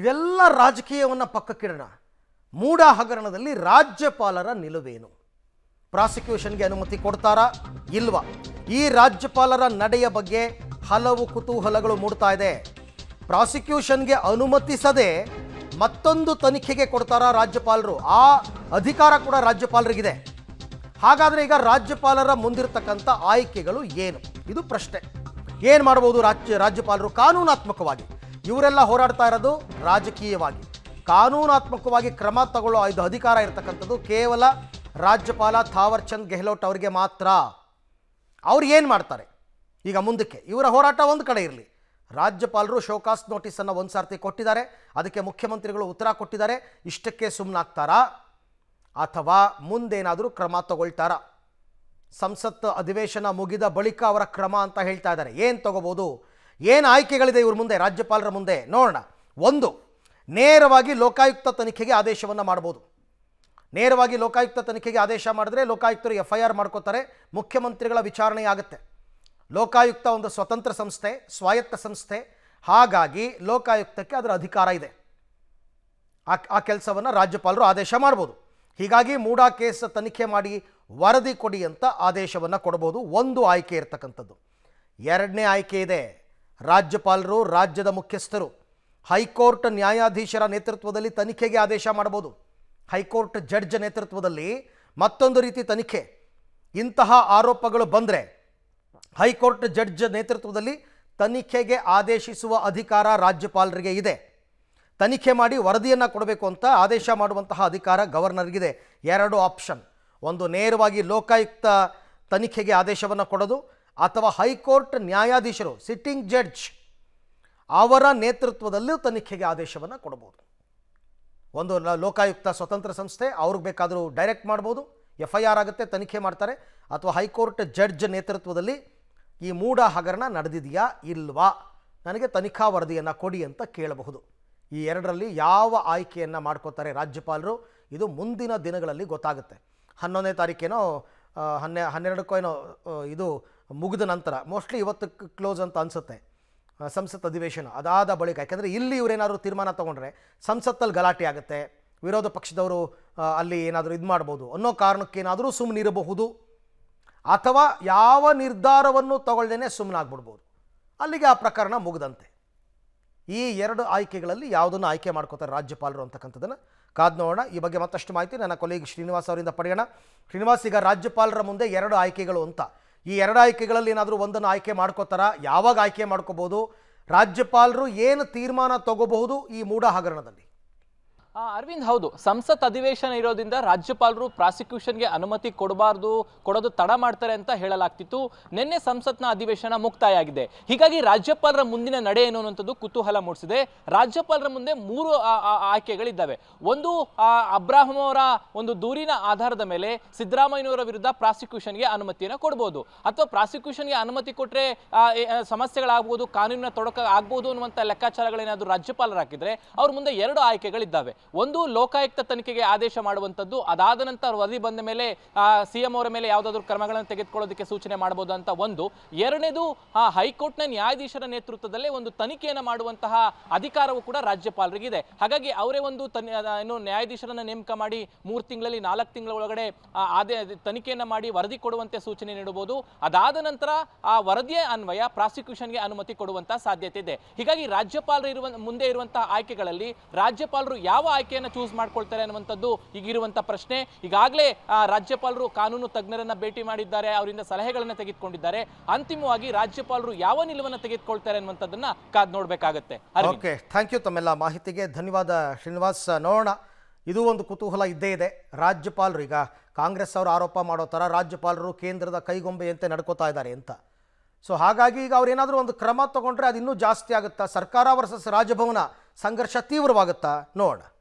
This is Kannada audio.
ಇವೆಲ್ಲ ರಾಜಕೀಯವನ್ನು ಪಕ್ಕಕ್ಕಿಡೋಣ ಮೂಡ ಹಗರಣದಲ್ಲಿ ರಾಜ್ಯಪಾಲರ ನಿಲುವೇನು ಪ್ರಾಸಿಕ್ಯೂಷನ್ಗೆ ಅನುಮತಿ ಕೊಡ್ತಾರಾ ಇಲ್ವಾ ಈ ರಾಜ್ಯಪಾಲರ ನಡೆಯ ಬಗ್ಗೆ ಹಲವು ಕುತೂಹಲಗಳು ಮೂಡ್ತಾ ಇದೆ ಪ್ರಾಸಿಕ್ಯೂಷನ್ಗೆ ಅನುಮತಿಸದೆ ಮತ್ತೊಂದು ತನಿಖೆಗೆ ಕೊಡ್ತಾರಾ ರಾಜ್ಯಪಾಲರು ಆ ಅಧಿಕಾರ ಕೂಡ ರಾಜ್ಯಪಾಲರಿಗಿದೆ ಹಾಗಾದರೆ ಈಗ ರಾಜ್ಯಪಾಲರ ಮುಂದಿರತಕ್ಕಂಥ ಆಯ್ಕೆಗಳು ಏನು ಇದು ಪ್ರಶ್ನೆ ಏನು ಮಾಡ್ಬೋದು ರಾಜ್ಯ ರಾಜ್ಯಪಾಲರು ಕಾನೂನಾತ್ಮಕವಾಗಿ ಇವರೆಲ್ಲ ಹೋರಾಡ್ತಾ ಇರೋದು ರಾಜಕೀಯವಾಗಿ ಕಾನೂನಾತ್ಮಕವಾಗಿ ಕ್ರಮ ತಗೊಳ್ಳೋ ಇದು ಅಧಿಕಾರ ಇರತಕ್ಕಂಥದ್ದು ಕೇವಲ ರಾಜ್ಯಪಾಲ ಥಾವರ್ ಚಂದ್ ಗೆಹ್ಲೋಟ್ ಅವರಿಗೆ ಮಾತ್ರ ಅವ್ರು ಏನು ಮಾಡ್ತಾರೆ ಈಗ ಮುಂದಕ್ಕೆ ಇವರ ಹೋರಾಟ ಒಂದು ಕಡೆ ಇರಲಿ ರಾಜ್ಯಪಾಲರು ಶೋಕಾಸ್ ನೋಟಿಸನ್ನು ಒಂದು ಸಾರ್ತಿ ಕೊಟ್ಟಿದ್ದಾರೆ ಅದಕ್ಕೆ ಮುಖ್ಯಮಂತ್ರಿಗಳು ಉತ್ತರ ಕೊಟ್ಟಿದ್ದಾರೆ ಇಷ್ಟಕ್ಕೆ ಸುಮ್ಮನಾಗ್ತಾರಾ ಅಥವಾ ಮುಂದೇನಾದರೂ ಕ್ರಮ ತಗೊಳ್ತಾರಾ ಸಂಸತ್ ಅಧಿವೇಶನ ಮುಗಿದ ಬಳಿಕ ಅವರ ಕ್ರಮ ಅಂತ ಹೇಳ್ತಾ ಇದ್ದಾರೆ ಏನು ತಗೋಬೋದು ಏನು ಆಯ್ಕೆಗಳಿದೆ ಇವ್ರ ಮುಂದೆ ರಾಜ್ಯಪಾಲರ ಮುಂದೆ ನೋಡೋಣ ಒಂದು ನೇರವಾಗಿ ಲೋಕಾಯುಕ್ತ ತನಿಖೆಗೆ ಆದೇಶವನ್ನು ಮಾಡ್ಬೋದು ನೇರವಾಗಿ ಲೋಕಾಯುಕ್ತ ತನಿಖೆಗೆ ಆದೇಶ ಮಾಡಿದ್ರೆ ಲೋಕಾಯುಕ್ತರು ಎಫ್ ಐ ಆರ್ ಮಾಡ್ಕೋತಾರೆ ಮುಖ್ಯಮಂತ್ರಿಗಳ ವಿಚಾರಣೆ ಆಗುತ್ತೆ ಲೋಕಾಯುಕ್ತ ಒಂದು ಸ್ವತಂತ್ರ ಸಂಸ್ಥೆ ಸ್ವಾಯತ್ತ ಸಂಸ್ಥೆ ಹಾಗಾಗಿ ಲೋಕಾಯುಕ್ತಕ್ಕೆ ಅದರ ಅಧಿಕಾರ ಇದೆ ಆ ಆ ಕೆಲಸವನ್ನು ರಾಜ್ಯಪಾಲರು ಆದೇಶ ಮಾಡ್ಬೋದು ಹೀಗಾಗಿ ಮೂಡಾ ಕೇಸ್ ತನಿಖೆ ಮಾಡಿ ವರದಿ ಕೊಡಿ ಅಂತ ಆದೇಶವನ್ನು ಕೊಡ್ಬೋದು ಒಂದು ಆಯ್ಕೆ ಇರ್ತಕ್ಕಂಥದ್ದು ಎರಡನೇ ಆಯ್ಕೆ ಇದೆ ರಾಜ್ಯಪಾಲರು ರಾಜ್ಯದ ಮುಖ್ಯಸ್ಥರು ಹೈಕೋರ್ಟ್ ನ್ಯಾಯಾಧೀಶರ ನೇತೃತ್ವದಲ್ಲಿ ತನಿಖೆಗೆ ಆದೇಶ ಮಾಡಬಹುದು ಹೈಕೋರ್ಟ್ ಜಡ್ಜ್ ನೇತೃತ್ವದಲ್ಲಿ ಮತ್ತೊಂದು ರೀತಿ ತನಿಖೆ ಇಂತಹ ಆರೋಪಗಳು ಬಂದರೆ ಹೈಕೋರ್ಟ್ ಜಡ್ಜ್ ನೇತೃತ್ವದಲ್ಲಿ ತನಿಖೆಗೆ ಆದೇಶಿಸುವ ಅಧಿಕಾರ ರಾಜ್ಯಪಾಲರಿಗೆ ಇದೆ ತನಿಖೆ ಮಾಡಿ ವರದಿಯನ್ನು ಕೊಡಬೇಕು ಅಂತ ಆದೇಶ ಮಾಡುವಂತಹ ಅಧಿಕಾರ ಗವರ್ನರ್ಗಿದೆ ಎರಡು ಆಪ್ಷನ್ ಒಂದು ನೇರವಾಗಿ ಲೋಕಾಯುಕ್ತ ತನಿಖೆಗೆ ಆದೇಶವನ್ನು ಕೊಡೋದು ಅಥವಾ ಹೈಕೋರ್ಟ್ ನ್ಯಾಯಾಧೀಶರು ಸಿಟ್ಟಿಂಗ್ ಜಡ್ಜ್ ಅವರ ನೇತೃತ್ವದಲ್ಲೂ ತನಿಖೆಗೆ ಆದೇಶವನ್ನು ಕೊಡಬಹುದು ಒಂದು ಲೋಕಾಯುಕ್ತ ಸ್ವತಂತ್ರ ಸಂಸ್ಥೆ ಅವ್ರಿಗೆ ಬೇಕಾದರೂ ಡೈರೆಕ್ಟ್ ಮಾಡ್ಬೋದು ಎಫ್ ಐ ಆರ್ ಆಗುತ್ತೆ ತನಿಖೆ ಮಾಡ್ತಾರೆ ಅಥವಾ ಹೈಕೋರ್ಟ್ ಜಡ್ಜ್ ನೇತೃತ್ವದಲ್ಲಿ ಈ ಮೂಢ ಹಗರಣ ನಡೆದಿದೆಯಾ ಇಲ್ವಾ ನನಗೆ ತನಿಖಾ ವರದಿಯನ್ನು ಕೊಡಿ ಅಂತ ಕೇಳಬಹುದು ಈ ಎರಡರಲ್ಲಿ ಯಾವ ಆಯ್ಕೆಯನ್ನು ಮಾಡ್ಕೋತಾರೆ ರಾಜ್ಯಪಾಲರು ಇದು ಮುಂದಿನ ದಿನಗಳಲ್ಲಿ ಗೊತ್ತಾಗುತ್ತೆ ಹನ್ನೊಂದನೇ ತಾರೀಕೇನೋ ಹನ್ನೆ ಏನೋ ಇದು ಮುಗಿದ ನಂತರ ಮೋಸ್ಟ್ಲಿ ಇವತ್ತು ಕ್ಲೋಸ್ ಅಂತ ಅನಿಸುತ್ತೆ ಸಂಸತ್ ಅಧಿವೇಶನ ಅದಾದ ಬಳಿಕ ಯಾಕೆಂದರೆ ಇಲ್ಲಿ ಇವರೇನಾದರೂ ತೀರ್ಮಾನ ತೊಗೊಂಡ್ರೆ ಸಂಸತ್ತಲ್ಲಿ ಗಲಾಟೆ ಆಗುತ್ತೆ ವಿರೋಧ ಪಕ್ಷದವರು ಅಲ್ಲಿ ಏನಾದರೂ ಇದು ಮಾಡ್ಬೋದು ಅನ್ನೋ ಕಾರಣಕ್ಕೇನಾದರೂ ಸುಮ್ಮನಿರಬಹುದು ಅಥವಾ ಯಾವ ನಿರ್ಧಾರವನ್ನು ತಗೊಳ್ದೇನೆ ಸುಮ್ಮನಾಗ್ಬಿಡ್ಬೋದು ಅಲ್ಲಿಗೆ ಆ ಪ್ರಕರಣ ಮುಗಿದಂತೆ ಈ ಎರಡು ಆಯ್ಕೆಗಳಲ್ಲಿ ಯಾವುದನ್ನು ಆಯ್ಕೆ ಮಾಡ್ಕೋತಾರೆ ರಾಜ್ಯಪಾಲರು ಅಂತಕ್ಕಂಥದ್ದನ್ನು ಕಾದ್ ನೋಡೋಣ ಈ ಬಗ್ಗೆ ಮತ್ತಷ್ಟು ಮಾಹಿತಿ ನನ್ನ ಕೊಲೆಗೆ ಶ್ರೀನಿವಾಸ್ ಅವರಿಂದ ಪಡೆಯೋಣ ಶ್ರೀನಿವಾಸ್ ಈಗ ರಾಜ್ಯಪಾಲರ ಮುಂದೆ ಎರಡು ಆಯ್ಕೆಗಳು ಅಂತ ಈ ಎರಡು ಆಯ್ಕೆಗಳಲ್ಲಿ ಏನಾದರೂ ಒಂದನ್ನು ಆಯ್ಕೆ ಮಾಡ್ಕೋತಾರ ಯಾವಾಗ ಆಯ್ಕೆ ಮಾಡ್ಕೋಬಹುದು ರಾಜ್ಯಪಾಲರು ಏನು ತೀರ್ಮಾನ ತಗೋಬಹುದು ಈ ಮೂಢ ಹಗರಣದಲ್ಲಿ ಅರವಿಂದ್ ಹೌದು ಸಂಸತ್ ಅಧಿವೇಶನ ಇರೋದ್ರಿಂದ ರಾಜ್ಯಪಾಲರು ಪ್ರಾಸಿಕ್ಯೂಷನ್ಗೆ ಅನುಮತಿ ಕೊಡಬಾರ್ದು ಕೊಡೋದು ತಡ ಮಾಡ್ತಾರೆ ಅಂತ ಹೇಳಲಾಗ್ತಿತ್ತು ನಿನ್ನೆ ಸಂಸತ್ನ ಅಧಿವೇಶನ ಮುಕ್ತಾಯ ಆಗಿದೆ ಹೀಗಾಗಿ ರಾಜ್ಯಪಾಲರ ಮುಂದಿನ ನಡೆ ಏನು ಅನ್ನೋದು ಕುತೂಹಲ ಮೂಡಿಸಿದೆ ರಾಜ್ಯಪಾಲರ ಮುಂದೆ ಮೂರು ಆಯ್ಕೆಗಳಿದ್ದಾವೆ ಒಂದು ಅಬ್ರಾಹಂ ಅವರ ಒಂದು ದೂರಿನ ಆಧಾರದ ಮೇಲೆ ಸಿದ್ದರಾಮಯ್ಯವರ ವಿರುದ್ಧ ಪ್ರಾಸಿಕ್ಯೂಷನ್ಗೆ ಅನುಮತಿಯನ್ನು ಕೊಡ್ಬೋದು ಅಥವಾ ಪ್ರಾಸಿಕ್ಯೂಷನ್ಗೆ ಅನುಮತಿ ಕೊಟ್ಟರೆ ಸಮಸ್ಯೆಗಳಾಗ್ಬೋದು ಕಾನೂನಿನ ತೊಡಕ ಆಗ್ಬೋದು ಅನ್ನುವಂಥ ಲೆಕ್ಕಾಚಾರಗಳೇನಾದರೂ ಹಾಕಿದ್ರೆ ಅವ್ರ ಮುಂದೆ ಎರಡು ಆಯ್ಕೆಗಳಿದ್ದಾವೆ ಒಂದು ಲೋಕಾಯುಕ್ತ ತನಿಖೆಗೆ ಆದೇಶ ಮಾಡುವಂಥದ್ದು ಅದಾದ ನಂತರ ವರದಿ ಬಂದ ಮೇಲೆ ಸಿಎಂ ಅವರ ಮೇಲೆ ಯಾವುದಾದ್ರೂ ಕ್ರಮಗಳನ್ನು ತೆಗೆದುಕೊಳ್ಳೋದಕ್ಕೆ ಸೂಚನೆ ಮಾಡಬಹುದು ಅಂತ ಒಂದು ಎರಡನೇದು ಆ ಹೈಕೋರ್ಟ್ನ ನ್ಯಾಯಾಧೀಶರ ನೇತೃತ್ವದಲ್ಲಿ ಒಂದು ತನಿಖೆಯನ್ನು ಮಾಡುವಂತಹ ಅಧಿಕಾರವು ಕೂಡ ರಾಜ್ಯಪಾಲರಿಗಿದೆ ಹಾಗಾಗಿ ಅವರೇ ಒಂದು ಏನು ನ್ಯಾಯಾಧೀಶರನ್ನು ನೇಮಕ ಮಾಡಿ ಮೂರು ತಿಂಗಳಲ್ಲಿ ನಾಲ್ಕು ತಿಂಗಳ ಒಳಗಡೆ ಆದೇ ತನಿಖೆಯನ್ನು ಮಾಡಿ ವರದಿ ಕೊಡುವಂತೆ ಸೂಚನೆ ನೀಡಬಹುದು ಅದಾದ ನಂತರ ಆ ವರದಿಯ ಅನ್ವಯ ಪ್ರಾಸಿಕ್ಯೂಷನ್ಗೆ ಅನುಮತಿ ಕೊಡುವಂತಹ ಸಾಧ್ಯತೆ ಇದೆ ಹೀಗಾಗಿ ರಾಜ್ಯಪಾಲರು ಇರುವ ಮುಂದೆ ಇರುವಂತಹ ಆಯ್ಕೆಗಳಲ್ಲಿ ರಾಜ್ಯಪಾಲರು ಯಾವ ಆಯ್ಕೆಯನ್ನು ಚೂಸ್ ಮಾಡ್ಕೊಳ್ತಾರೆ ಅನ್ನುವಂಥದ್ದು ಈಗಿರುವಂಥ ಪ್ರಶ್ನೆ ಈಗಾಗಲೇ ರಾಜ್ಯಪಾಲರು ಕಾನೂನು ತಜ್ಞರನ್ನ ಭೇಟಿ ಮಾಡಿದ್ದಾರೆ ಅವರಿಂದ ಸಲಹೆಗಳನ್ನು ತೆಗೆದುಕೊಂಡಿದ್ದಾರೆ ಅಂತಿಮವಾಗಿ ರಾಜ್ಯಪಾಲರು ಯಾವ ನಿಲುವನ್ನು ತೆಗೆದುಕೊಳ್ತಾರೆ ಅನ್ನುವಂಥದ್ದನ್ನ ಕಾದ್ ನೋಡಬೇಕಾಗತ್ತೆ ಓಕೆ ಥ್ಯಾಂಕ್ ಯು ತಮ್ಮೆಲ್ಲ ಮಾಹಿತಿಗೆ ಧನ್ಯವಾದ ಶ್ರೀನಿವಾಸ್ ನೋಡೋಣ ಇದು ಒಂದು ಕುತೂಹಲ ಇದ್ದೇ ಇದೆ ರಾಜ್ಯಪಾಲರು ಈಗ ಕಾಂಗ್ರೆಸ್ ಅವರು ಆರೋಪ ಮಾಡೋ ಥರ ರಾಜ್ಯಪಾಲರು ಕೇಂದ್ರದ ಕೈಗೊಂಬೆಯಂತೆ ನಡ್ಕೋತಾ ಇದ್ದಾರೆ ಅಂತ ಸೊ ಹಾಗಾಗಿ ಈಗ ಅವ್ರು ಒಂದು ಕ್ರಮ ತಗೊಂಡ್ರೆ ಅದು ಇನ್ನೂ ಜಾಸ್ತಿ ಆಗುತ್ತಾ ಸರ್ಕಾರ ವರ್ಸಸ್ ರಾಜಭವನ ಸಂಘರ್ಷ ತೀವ್ರವಾಗುತ್ತಾ ನೋಡೋಣ